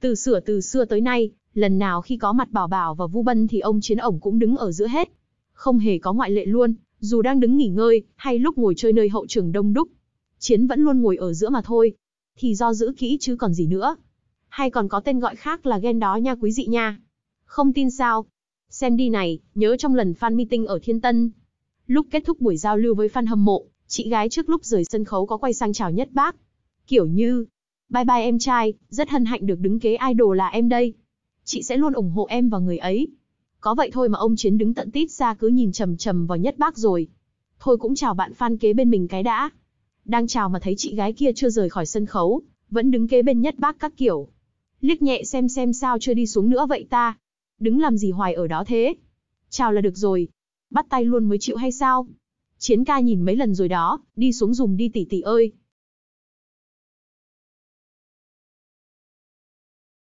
Từ sửa từ xưa tới nay, lần nào khi có mặt Bảo Bảo và Vu Bân thì ông Chiến ổng cũng đứng ở giữa hết. Không hề có ngoại lệ luôn, dù đang đứng nghỉ ngơi, hay lúc ngồi chơi nơi hậu trường đông đúc. Chiến vẫn luôn ngồi ở giữa mà thôi. Thì do giữ kỹ chứ còn gì nữa. Hay còn có tên gọi khác là ghen đó nha quý dị nha. Không tin sao? Xem đi này, nhớ trong lần fan meeting ở Thiên Tân. Lúc kết thúc buổi giao lưu với fan hâm mộ, chị gái trước lúc rời sân khấu có quay sang chào nhất bác. Kiểu như, Bye bye em trai, rất hân hạnh được đứng kế idol là em đây. Chị sẽ luôn ủng hộ em và người ấy. Có vậy thôi mà ông Chiến đứng tận tít ra cứ nhìn chầm chầm vào nhất bác rồi. Thôi cũng chào bạn fan kế bên mình cái đã. Đang chào mà thấy chị gái kia chưa rời khỏi sân khấu, vẫn đứng kế bên nhất bác các kiểu. Liếc nhẹ xem xem sao chưa đi xuống nữa vậy ta. Đứng làm gì hoài ở đó thế? Chào là được rồi. Bắt tay luôn mới chịu hay sao? Chiến ca nhìn mấy lần rồi đó, đi xuống dùng đi tỷ tỷ ơi.